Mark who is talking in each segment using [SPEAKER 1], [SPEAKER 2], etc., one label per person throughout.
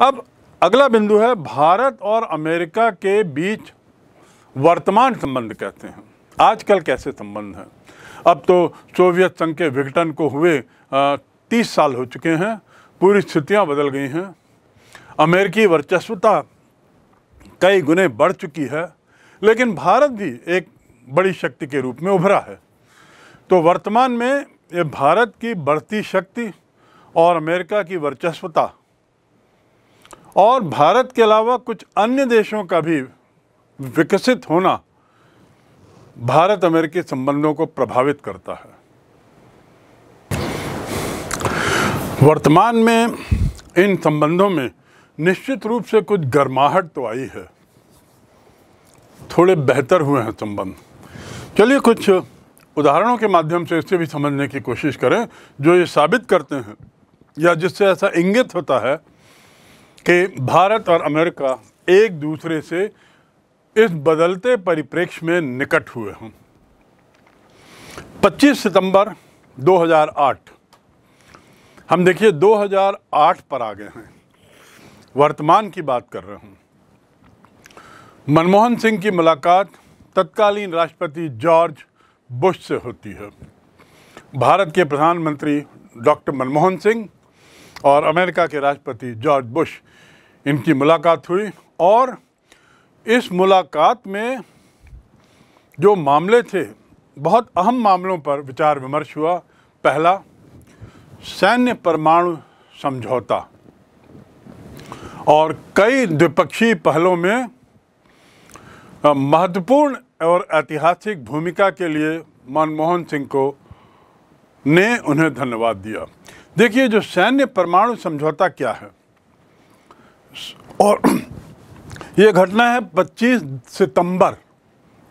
[SPEAKER 1] अब अगला बिंदु है भारत और अमेरिका के बीच वर्तमान संबंध कहते हैं आजकल कैसे संबंध हैं अब तो सोवियत संघ के विघटन को हुए तीस साल हो चुके हैं पूरी स्थितियां बदल गई हैं अमेरिकी वर्चस्वता कई गुने बढ़ चुकी है लेकिन भारत भी एक बड़ी शक्ति के रूप में उभरा है तो वर्तमान में ये भारत की बढ़ती शक्ति और अमेरिका की वर्चस्वता और भारत के अलावा कुछ अन्य देशों का भी विकसित होना भारत अमेरिकी संबंधों को प्रभावित करता है वर्तमान में इन संबंधों में निश्चित रूप से कुछ गर्माहट तो आई है थोड़े बेहतर हुए हैं संबंध चलिए कुछ उदाहरणों के माध्यम से इसे भी समझने की कोशिश करें जो ये साबित करते हैं या जिससे ऐसा इंगित होता है कि भारत और अमेरिका एक दूसरे से इस बदलते परिप्रेक्ष्य में निकट हुए हों 25 सितंबर 2008 हम देखिए 2008 पर आ गए हैं वर्तमान की बात कर रहे हूँ मनमोहन सिंह की मुलाकात तत्कालीन राष्ट्रपति जॉर्ज बुश से होती है भारत के प्रधानमंत्री डॉक्टर मनमोहन सिंह और अमेरिका के राष्ट्रपति जॉर्ज बुश इनकी मुलाकात हुई और इस मुलाकात में जो मामले थे बहुत अहम मामलों पर विचार विमर्श हुआ पहला सैन्य परमाणु समझौता और कई द्विपक्षीय पहलों में महत्वपूर्ण और ऐतिहासिक भूमिका के लिए मनमोहन सिंह को ने उन्हें धन्यवाद दिया देखिए जो सैन्य परमाणु समझौता क्या है और ये घटना है 25 सितंबर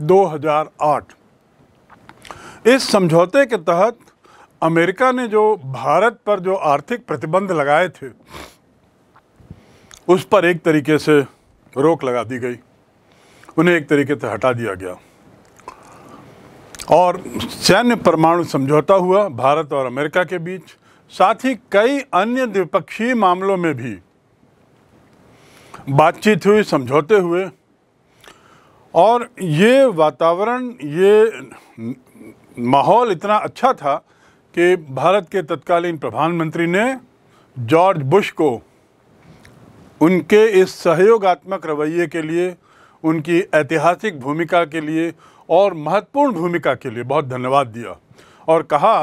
[SPEAKER 1] 2008 इस समझौते के तहत अमेरिका ने जो भारत पर जो आर्थिक प्रतिबंध लगाए थे उस पर एक तरीके से रोक लगा दी गई उन्हें एक तरीके से हटा दिया गया और सैन्य परमाणु समझौता हुआ भारत और अमेरिका के बीच साथ ही कई अन्य द्विपक्षीय मामलों में भी बातचीत हुई समझौते हुए और ये वातावरण ये माहौल इतना अच्छा था कि भारत के तत्कालीन प्रधानमंत्री ने जॉर्ज बुश को उनके इस सहयोगात्मक रवैये के लिए उनकी ऐतिहासिक भूमिका के लिए और महत्वपूर्ण भूमिका के लिए बहुत धन्यवाद दिया और कहा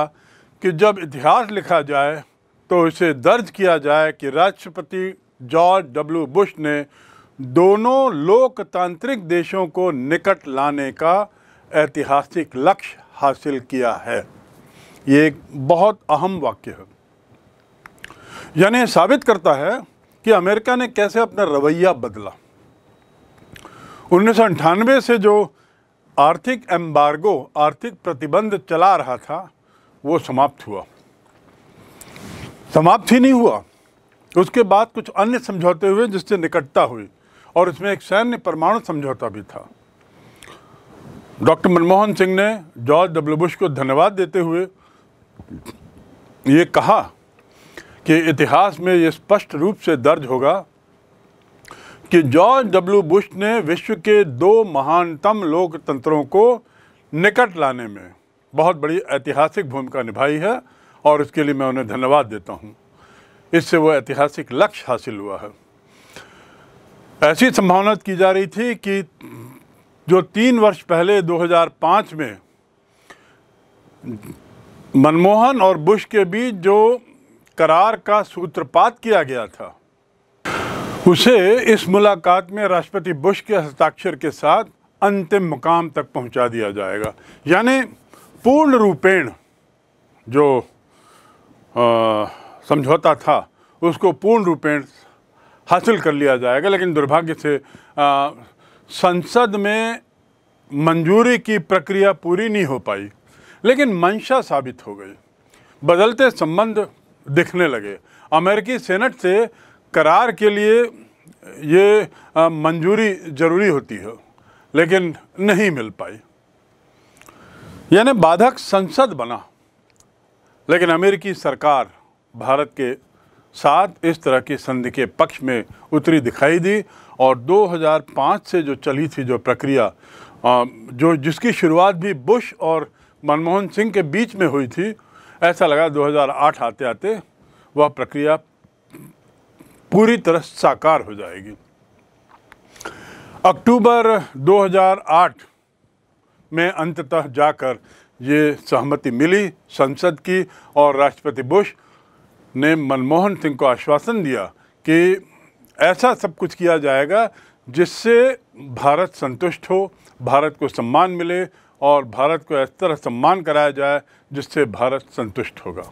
[SPEAKER 1] कि जब इतिहास लिखा जाए तो इसे दर्ज किया जाए कि राष्ट्रपति जॉर्ज डब्ल्यू बुश ने दोनों लोकतांत्रिक देशों को निकट लाने का ऐतिहासिक लक्ष्य हासिल किया है ये एक बहुत अहम वाक्य है यानी साबित करता है कि अमेरिका ने कैसे अपना रवैया बदला उन्नीस से जो आर्थिक एम्बार्गो आर्थिक प्रतिबंध चला रहा था वो समाप्त हुआ समाप्त ही नहीं हुआ उसके बाद कुछ अन्य समझौते हुए जिससे निकटता हुई और इसमें एक सैन्य परमाणु समझौता भी था डॉक्टर मनमोहन सिंह ने जॉर्ज डब्ल्यू बुश को धन्यवाद देते हुए ये कहा कि इतिहास में ये स्पष्ट रूप से दर्ज होगा कि जॉर्ज डब्ल्यू बुश ने विश्व के दो महानतम लोकतंत्रों को निकट लाने में बहुत बड़ी ऐतिहासिक भूमिका निभाई है और इसके लिए मैं उन्हें धन्यवाद देता हूँ इससे वो ऐतिहासिक लक्ष्य हासिल हुआ है ऐसी संभावना की जा रही थी कि जो तीन वर्ष पहले 2005 में मनमोहन और बुश के बीच जो करार का सूत्रपात किया गया था उसे इस मुलाकात में राष्ट्रपति बुश के हस्ताक्षर के साथ अंतिम मुकाम तक पहुंचा दिया जाएगा यानी पूर्ण रूपेण जो आ, समझौता था उसको पूर्ण रूपेण हासिल कर लिया जाएगा लेकिन दुर्भाग्य से आ, संसद में मंजूरी की प्रक्रिया पूरी नहीं हो पाई लेकिन मंशा साबित हो गई बदलते संबंध दिखने लगे अमेरिकी सेनेट से करार के लिए ये मंजूरी ज़रूरी होती है लेकिन नहीं मिल पाई यानी बाधक संसद बना लेकिन अमेरिकी सरकार भारत के साथ इस तरह की संधि के पक्ष में उतरी दिखाई दी और 2005 से जो चली थी जो प्रक्रिया जो जिसकी शुरुआत भी बुश और मनमोहन सिंह के बीच में हुई थी ऐसा लगा 2008 आते आते वह प्रक्रिया पूरी तरह साकार हो जाएगी अक्टूबर 2008 में अंततः जाकर ये सहमति मिली संसद की और राष्ट्रपति बुश ने मनमोहन सिंह को आश्वासन दिया कि ऐसा सब कुछ किया जाएगा जिससे भारत संतुष्ट हो भारत को सम्मान मिले और भारत को इस तरह सम्मान कराया जाए जिससे भारत संतुष्ट होगा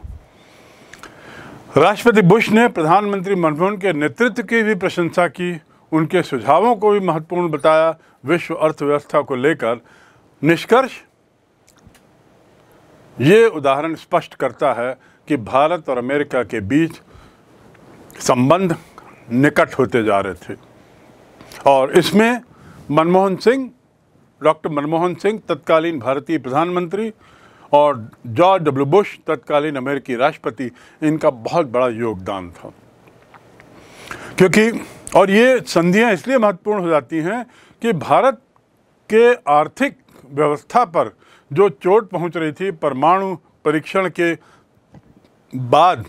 [SPEAKER 1] राष्ट्रपति बुश ने प्रधानमंत्री मनमोहन के नेतृत्व की भी प्रशंसा की उनके सुझावों को भी महत्वपूर्ण बताया विश्व अर्थव्यवस्था को लेकर निष्कर्ष ये उदाहरण स्पष्ट करता है कि भारत और अमेरिका के बीच संबंध निकट होते जा रहे थे और इसमें मनमोहन सिंह डॉक्टर मनमोहन सिंह तत्कालीन भारतीय प्रधानमंत्री और जॉर्ज डब्ल्यू बुश तत्कालीन अमेरिकी राष्ट्रपति इनका बहुत बड़ा योगदान था क्योंकि और ये संधियां इसलिए महत्वपूर्ण हो जाती हैं कि भारत के आर्थिक व्यवस्था पर जो चोट पहुंच रही थी परमाणु परीक्षण के बाद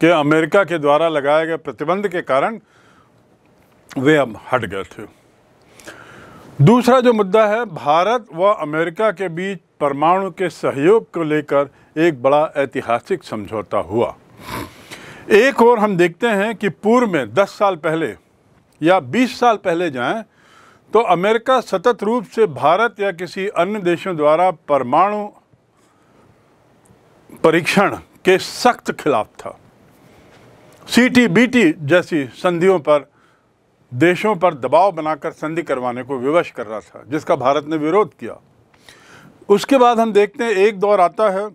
[SPEAKER 1] के अमेरिका के द्वारा लगाए गए प्रतिबंध के कारण वे अब हट गए थे दूसरा जो मुद्दा है भारत व अमेरिका के बीच परमाणु के सहयोग को लेकर एक बड़ा ऐतिहासिक समझौता हुआ एक और हम देखते हैं कि पूर्व में 10 साल पहले या 20 साल पहले जाएं तो अमेरिका सतत रूप से भारत या किसी अन्य देशों द्वारा परमाणु परीक्षण के सख्त खिलाफ था सीटीबीटी जैसी संधियों पर देशों पर दबाव बनाकर संधि करवाने को विवश कर रहा था जिसका भारत ने विरोध किया उसके बाद हम देखते हैं एक दौर आता है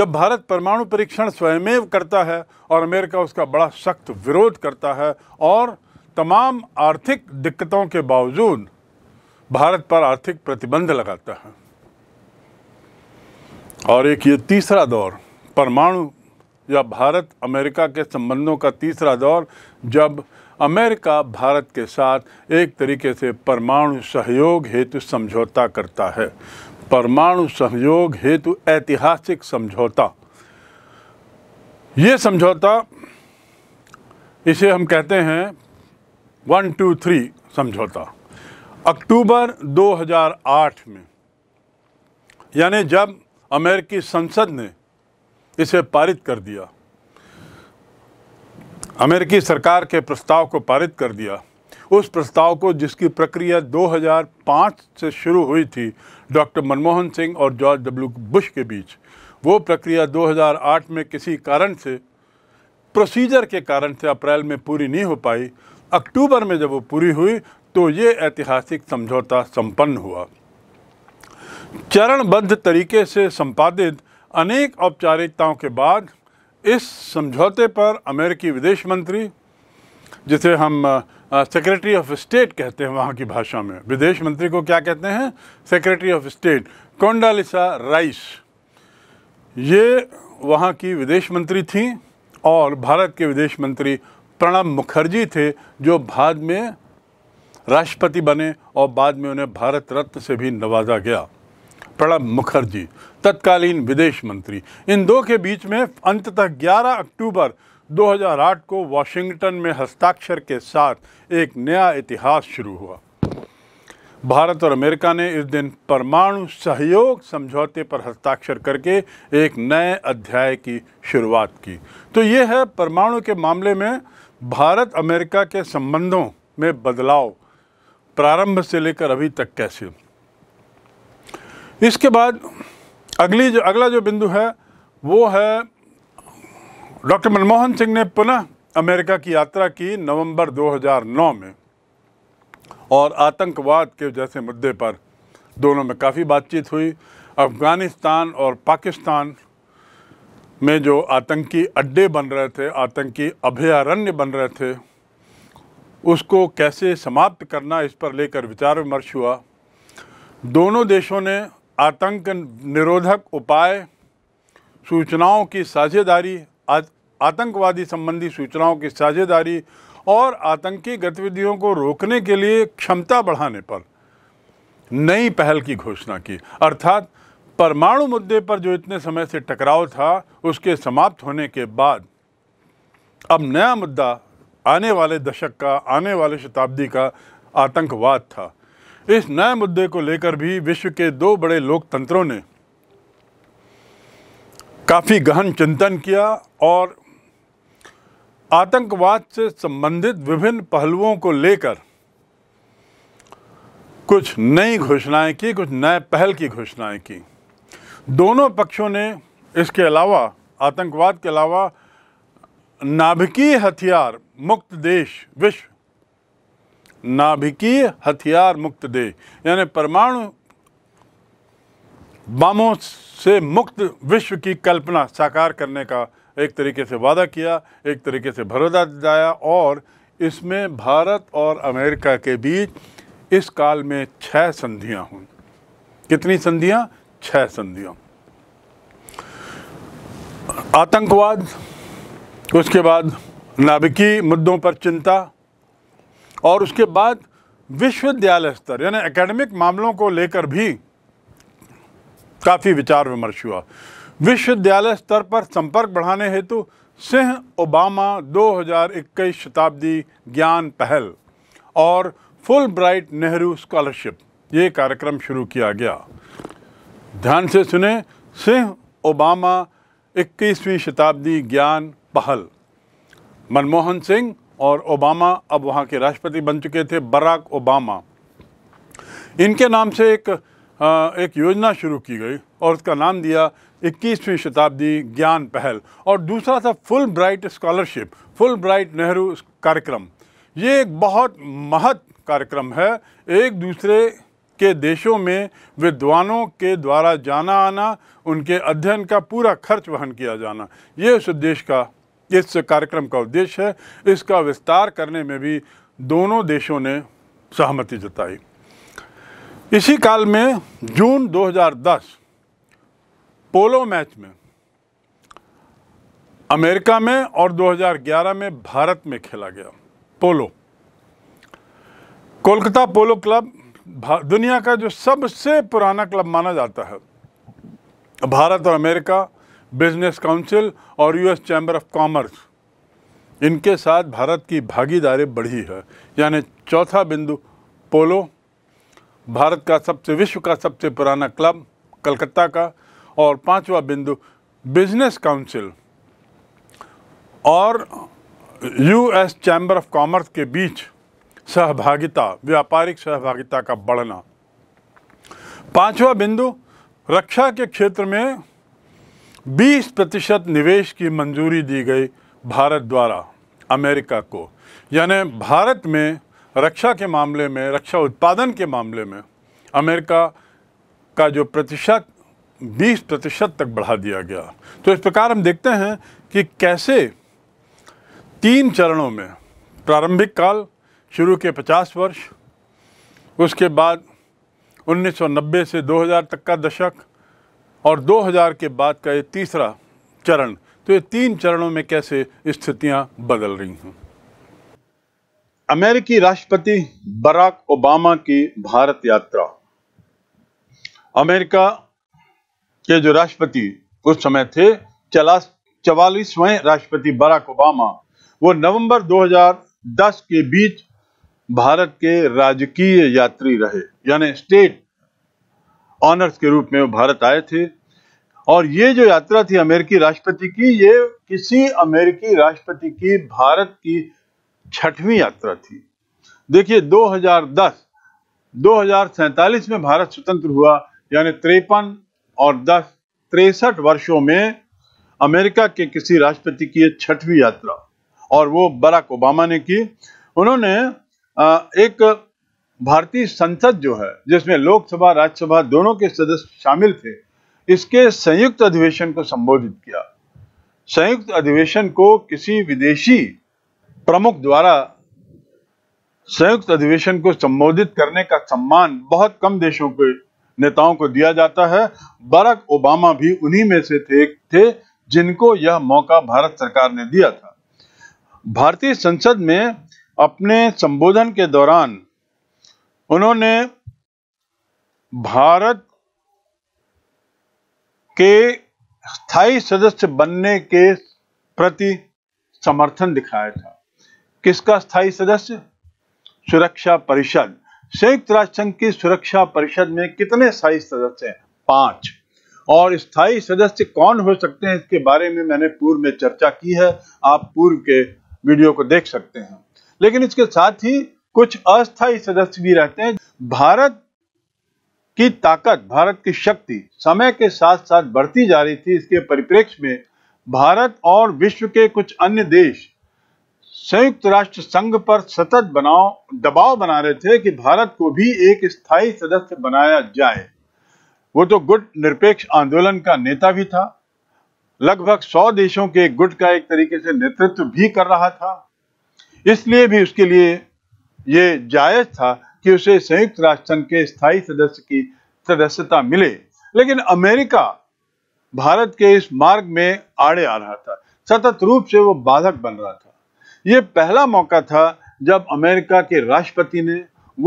[SPEAKER 1] जब भारत परमाणु परीक्षण स्वयमेव करता है और अमेरिका उसका बड़ा सख्त विरोध करता है और तमाम आर्थिक दिक्कतों के बावजूद भारत पर आर्थिक प्रतिबंध लगाता है और एक ये तीसरा दौर परमाणु या भारत अमेरिका के संबंधों का तीसरा दौर जब अमेरिका भारत के साथ एक तरीके से परमाणु सहयोग हेतु समझौता करता है परमाणु सहयोग हेतु ऐतिहासिक समझौता ये समझौता इसे हम कहते हैं वन टू थ्री समझौता अक्टूबर 2008 में यानी जब अमेरिकी संसद ने इसे पारित कर दिया अमेरिकी सरकार के प्रस्ताव को पारित कर दिया उस प्रस्ताव को जिसकी प्रक्रिया 2005 से शुरू हुई थी डॉक्टर मनमोहन सिंह और जॉर्ज डब्ल्यू बुश के बीच वो प्रक्रिया 2008 में किसी कारण से प्रोसीजर के कारण से अप्रैल में पूरी नहीं हो पाई अक्टूबर में जब वो पूरी हुई तो ये ऐतिहासिक समझौता संपन्न हुआ चरणबद्ध तरीके से संपादित अनेक औपचारिकताओं के बाद इस समझौते पर अमेरिकी विदेश मंत्री जिसे हम सेक्रेटरी ऑफ स्टेट कहते हैं वहाँ की भाषा में विदेश मंत्री को क्या कहते हैं secretary of state Condoleezza Rice ये वहाँ की विदेश मंत्री थी और भारत के विदेश मंत्री प्रणब मुखर्जी थे जो बाद में राष्ट्रपति बने और बाद में उन्हें भारत रत्न से भी नवाजा गया प्रणब मुखर्जी तत्कालीन विदेश मंत्री इन दो के बीच में अंततः 11 अक्टूबर 2008 को वॉशिंगटन में हस्ताक्षर के साथ एक नया इतिहास शुरू हुआ भारत और अमेरिका ने इस दिन परमाणु सहयोग समझौते पर हस्ताक्षर करके एक नए अध्याय की शुरुआत की तो ये है परमाणु के मामले में भारत अमेरिका के संबंधों में बदलाव प्रारंभ से लेकर अभी तक कैसे इसके बाद अगली जो अगला जो बिंदु है वो है डॉक्टर मनमोहन सिंह ने पुनः अमेरिका की यात्रा की नवंबर 2009 में और आतंकवाद के जैसे मुद्दे पर दोनों में काफ़ी बातचीत हुई अफ़गानिस्तान और पाकिस्तान में जो आतंकी अड्डे बन रहे थे आतंकी अभयारण्य बन रहे थे उसको कैसे समाप्त करना इस पर लेकर विचार विमर्श हुआ दोनों देशों ने आतंक निरोधक उपाय सूचनाओं की साझेदारी आतंकवादी संबंधी सूचनाओं की साझेदारी और आतंकी गतिविधियों को रोकने के लिए क्षमता बढ़ाने पर नई पहल की घोषणा की अर्थात परमाणु मुद्दे पर जो इतने समय से टकराव था उसके समाप्त होने के बाद अब नया मुद्दा आने वाले दशक का आने वाले शताब्दी का आतंकवाद था इस नए मुद्दे को लेकर भी विश्व के दो बड़े लोकतंत्रों ने काफ़ी गहन चिंतन किया और आतंकवाद से संबंधित विभिन्न पहलुओं को लेकर कुछ नई घोषणाएं की कुछ नए पहल की घोषणाएं की दोनों पक्षों ने इसके अलावा आतंकवाद के अलावा नाभिकीय हथियार मुक्त देश विश्व नाभिकीय हथियार मुक्त दे यानी परमाणु बमों से मुक्त विश्व की कल्पना साकार करने का एक तरीके से वादा किया एक तरीके से भरोसा दिलाया और इसमें भारत और अमेरिका के बीच इस काल में छः संधियां हुई कितनी संधियां छह संधियां आतंकवाद उसके बाद नाभिकीय मुद्दों पर चिंता और उसके बाद विश्वविद्यालय स्तर यानी एकेडमिक मामलों को लेकर भी काफ़ी विचार विमर्श हुआ विश्वविद्यालय स्तर पर संपर्क बढ़ाने हेतु सिंह ओबामा 2021 शताब्दी ज्ञान पहल और फुल ब्राइट नेहरू स्कॉलरशिप ये कार्यक्रम शुरू किया गया ध्यान से सुने सिंह ओबामा 21वीं शताब्दी ज्ञान पहल मनमोहन सिंह और ओबामा अब वहाँ के राष्ट्रपति बन चुके थे बराक ओबामा इनके नाम से एक आ, एक योजना शुरू की गई और उसका नाम दिया 21वीं शताब्दी ज्ञान पहल और दूसरा था Fulbright scholarship Fulbright Nehru कार्यक्रम ये एक बहुत महत कार्यक्रम है एक दूसरे के देशों में विद्वानों के द्वारा जाना आना उनके अध्ययन का पूरा खर्च वहन किया जाना ये उस उद्देश्य का इस कार्यक्रम का उद्देश्य है इसका विस्तार करने में भी दोनों देशों ने सहमति जताई इसी काल में जून 2010 पोलो मैच में अमेरिका में और 2011 में भारत में खेला गया पोलो कोलकाता पोलो क्लब दुनिया का जो सबसे पुराना क्लब माना जाता है भारत और अमेरिका बिजनेस काउंसिल और यूएस चैम्बर ऑफ कॉमर्स इनके साथ भारत की भागीदारी बढ़ी है यानी चौथा बिंदु पोलो भारत का सबसे विश्व का सबसे पुराना क्लब कलकत्ता का और पांचवा बिंदु बिजनेस काउंसिल और यूएस चैम्बर ऑफ कॉमर्स के बीच सहभागिता व्यापारिक सहभागिता का बढ़ना पांचवा बिंदु रक्षा के क्षेत्र में 20 प्रतिशत निवेश की मंजूरी दी गई भारत द्वारा अमेरिका को यानी भारत में रक्षा के मामले में रक्षा उत्पादन के मामले में अमेरिका का जो प्रतिशत 20 प्रतिशत तक बढ़ा दिया गया तो इस प्रकार हम देखते हैं कि कैसे तीन चरणों में प्रारंभिक काल शुरू के 50 वर्ष उसके बाद 1990 से 2000 तक का दशक और 2000 के बाद का ये तीसरा चरण तो ये तीन चरणों में कैसे स्थितियां बदल रही हैं अमेरिकी राष्ट्रपति बराक ओबामा की भारत यात्रा अमेरिका के जो राष्ट्रपति उस समय थे चला चवालीसवें राष्ट्रपति बराक ओबामा वो नवंबर 2010 के बीच भारत के राजकीय यात्री रहे यानी स्टेट ऑनर्स के रूप में भारत आए थे और ये जो यात्रा थी अमेरिकी राष्ट्रपति की ये किसी अमेरिकी राष्ट्रपति की भारत की छठवीं यात्रा थी देखिए 2010 2047 में भारत स्वतंत्र हुआ यानी तिरपन और दस तिरसठ वर्षों में अमेरिका के किसी राष्ट्रपति की ये छठवीं यात्रा और वो बराक ओबामा ने की उन्होंने एक भारतीय संसद जो है जिसमें लोकसभा राज्यसभा दोनों के सदस्य शामिल थे इसके संयुक्त अधिवेशन को संबोधित किया संयुक्त अधिवेशन को किसी विदेशी प्रमुख द्वारा संयुक्त अधिवेशन को संबोधित करने का सम्मान बहुत कम देशों के नेताओं को दिया जाता है बराक ओबामा भी उन्हीं में से थे, थे जिनको यह मौका भारत सरकार ने दिया था भारतीय संसद में अपने संबोधन के दौरान उन्होंने भारत के स्थायी सदस्य बनने के प्रति समर्थन दिखाया था किसका स्थायी सदस्य सुरक्षा परिषद संयुक्त राष्ट्र संघ की सुरक्षा परिषद में कितने स्थायी सदस्य हैं पांच और स्थायी सदस्य कौन हो सकते हैं इसके बारे में मैंने पूर्व में चर्चा की है आप पूर्व के वीडियो को देख सकते हैं लेकिन इसके साथ ही कुछ अस्थाई सदस्य भी रहते हैं भारत की ताकत भारत की शक्ति समय के साथ साथ बढ़ती जा रही थी इसके परिप्रेक्ष्य में भारत और विश्व के कुछ अन्य देश संयुक्त राष्ट्र संघ पर सतत बनाव दबाव बना रहे थे कि भारत को भी एक स्थायी सदस्य बनाया जाए वो तो गुट निरपेक्ष आंदोलन का नेता भी था लगभग सौ देशों के गुट का एक तरीके से नेतृत्व भी कर रहा था इसलिए भी उसके लिए ये जायज था कि उसे संयुक्त राष्ट्र संघ के स्थायी सदस्य की सदस्यता मिले लेकिन अमेरिका भारत के इस मार्ग में आड़े आ रहा था सतत रूप से वो बाधक बन रहा था यह पहला मौका था जब अमेरिका के राष्ट्रपति ने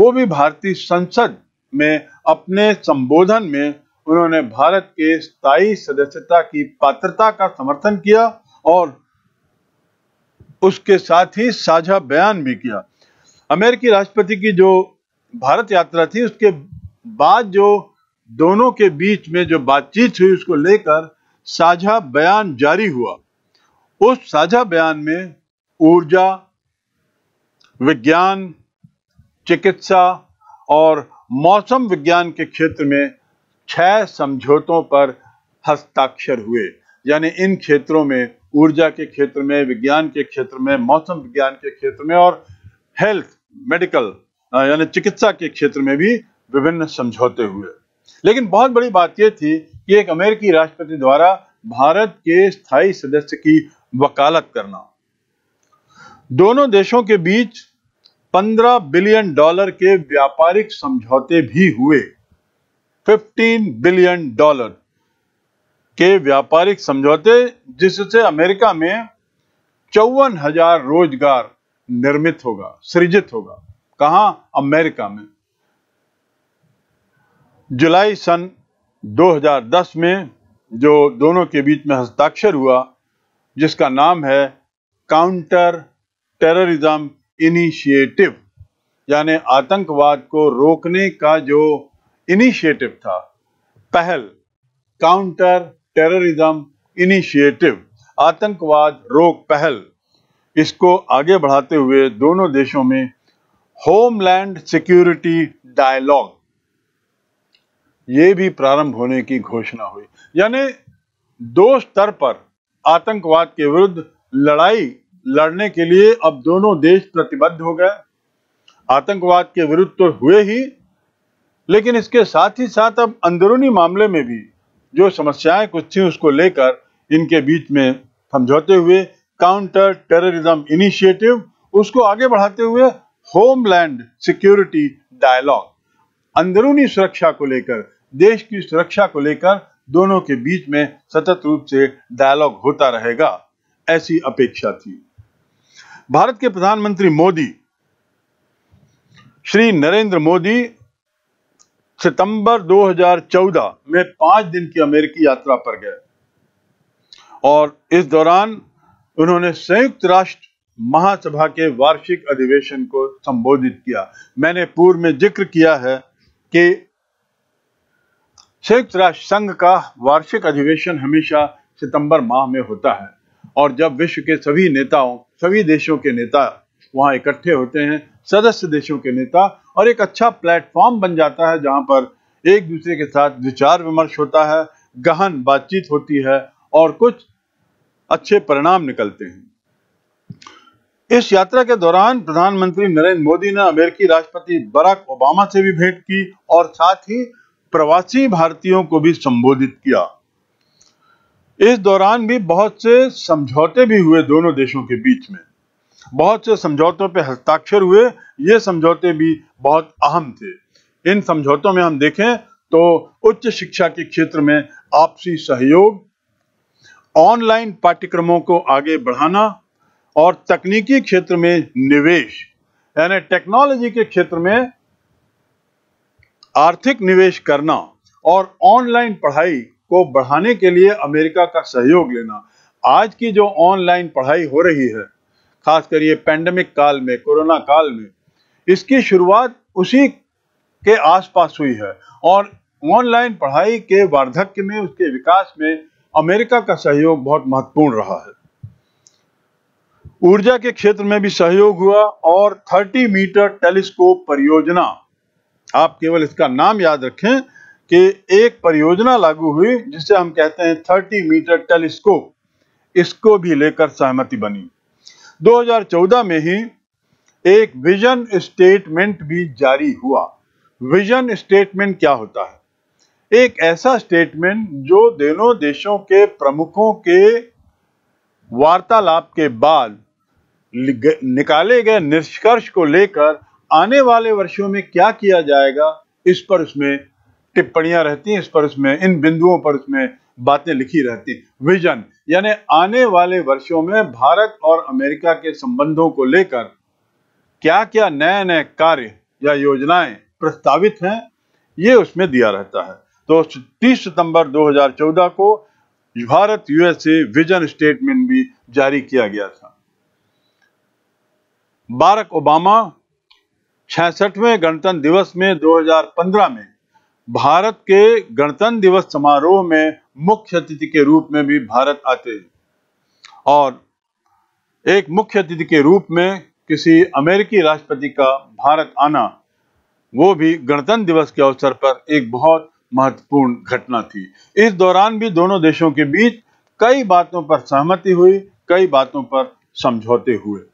[SPEAKER 1] वो भी भारतीय संसद में अपने संबोधन में उन्होंने भारत के स्थायी सदस्यता की पात्रता का समर्थन किया और उसके साथ ही साझा बयान भी किया अमेरिकी राष्ट्रपति की जो भारत यात्रा थी उसके बाद जो दोनों के बीच में जो बातचीत हुई उसको लेकर साझा बयान जारी हुआ उस साझा बयान में ऊर्जा विज्ञान चिकित्सा और मौसम विज्ञान के क्षेत्र में छह समझौतों पर हस्ताक्षर हुए यानी इन क्षेत्रों में ऊर्जा के क्षेत्र में विज्ञान के क्षेत्र में मौसम विज्ञान के क्षेत्र में और हेल्थ मेडिकल यानी चिकित्सा के क्षेत्र में भी विभिन्न समझौते हुए लेकिन बहुत बड़ी बात यह थी कि एक अमेरिकी राष्ट्रपति द्वारा भारत के स्थायी सदस्य की वकालत करना दोनों देशों के बीच 15 बिलियन डॉलर के व्यापारिक समझौते भी हुए 15 बिलियन डॉलर के व्यापारिक समझौते जिससे अमेरिका में चौवन हजार रोजगार निर्मित होगा सृजित होगा कहा अमेरिका में जुलाई सन 2010 में जो दोनों के बीच में हस्ताक्षर हुआ जिसका नाम है काउंटर टेररिज्म इनिशिएटिव यानी आतंकवाद को रोकने का जो इनिशिएटिव था पहल काउंटर टेररिज्म इनिशिएटिव आतंकवाद रोक पहल इसको आगे बढ़ाते हुए दोनों देशों में होमलैंड सिक्योरिटी डायलॉग ये भी प्रारंभ होने की घोषणा हुई यानी दो स्तर पर आतंकवाद के विरुद्ध लड़ाई लड़ने के लिए अब दोनों देश प्रतिबद्ध हो गए आतंकवाद के विरुद्ध तो हुए ही लेकिन इसके साथ ही साथ अब अंदरूनी मामले में भी जो समस्याएं कुछ थी उसको लेकर इनके बीच में समझौते हुए काउंटर टेररिज्म इनिशिएटिव उसको आगे बढ़ाते हुए होमलैंड सिक्योरिटी डायलॉग अंदरूनी सुरक्षा को लेकर देश की सुरक्षा को लेकर दोनों के बीच में सतत रूप से डायलॉग होता रहेगा ऐसी अपेक्षा थी भारत के प्रधानमंत्री मोदी श्री नरेंद्र मोदी सितंबर 2014 में पांच दिन की अमेरिकी यात्रा पर गए और इस दौरान उन्होंने संयुक्त राष्ट्र महासभा के वार्षिक अधिवेशन को संबोधित किया मैंने पूर्व में जिक्र किया है कि संयुक्त राष्ट्र संघ का वार्षिक अधिवेशन हमेशा सितंबर माह में होता है और जब विश्व के सभी नेताओं सभी देशों के नेता वहां इकट्ठे होते हैं सदस्य देशों के नेता और एक अच्छा प्लेटफॉर्म बन जाता है जहां पर एक दूसरे के साथ विचार विमर्श होता है गहन बातचीत होती है और कुछ अच्छे परिणाम निकलते हैं इस यात्रा के दौरान प्रधानमंत्री नरेंद्र मोदी ने अमेरिकी राष्ट्रपति बराक ओबामा से भी भेंट की और साथ ही प्रवासी भारतीयों को भी संबोधित किया इस दौरान भी बहुत से समझौते भी हुए दोनों देशों के बीच में बहुत से समझौतों पर हस्ताक्षर हुए ये समझौते भी बहुत अहम थे इन समझौतों में हम देखें तो उच्च शिक्षा के क्षेत्र में आपसी सहयोग ऑनलाइन पाठ्यक्रमों को आगे बढ़ाना और तकनीकी क्षेत्र में निवेश यानी टेक्नोलॉजी के क्षेत्र में आर्थिक निवेश करना और ऑनलाइन पढ़ाई को बढ़ाने के लिए अमेरिका का सहयोग लेना आज की जो ऑनलाइन पढ़ाई हो रही है खासकर ये पैंडमिक काल में कोरोना काल में इसकी शुरुआत उसी के आसपास हुई है और ऑनलाइन पढ़ाई के वार्धक्य में उसके विकास में अमेरिका का सहयोग बहुत महत्वपूर्ण रहा है ऊर्जा के क्षेत्र में भी सहयोग हुआ और 30 मीटर टेलीस्कोप परियोजना आप केवल इसका नाम याद रखें कि एक परियोजना लागू हुई जिसे हम कहते हैं 30 मीटर टेलीस्कोप इसको भी लेकर सहमति बनी 2014 में ही एक विजन स्टेटमेंट भी जारी हुआ विजन स्टेटमेंट क्या होता है एक ऐसा स्टेटमेंट जो दोनों देशों के प्रमुखों के वार्तालाप के बाद निकाले गए निष्कर्ष को लेकर आने वाले वर्षों में क्या किया जाएगा इस पर उसमें टिप्पणियां रहती हैं इस पर उसमें इन बिंदुओं पर उसमें बातें लिखी रहती विजन यानी आने वाले वर्षों में भारत और अमेरिका के संबंधों को लेकर क्या क्या नए नए कार्य या योजनाएं प्रस्तावित हैं ये उसमें दिया रहता है तो 30 सितंबर 2014 को भारत यूएसए विजन स्टेटमेंट भी जारी किया गया था बारक ओबामा छियासठवें गणतंत्र दिवस में 2015 में भारत के गणतंत्र दिवस समारोह में मुख्य अतिथि के रूप में भी भारत आते और एक मुख्य अतिथि के रूप में किसी अमेरिकी राष्ट्रपति का भारत आना वो भी गणतंत्र दिवस के अवसर पर एक बहुत महत्वपूर्ण घटना थी इस दौरान भी दोनों देशों के बीच कई बातों पर सहमति हुई कई बातों पर समझौते हुए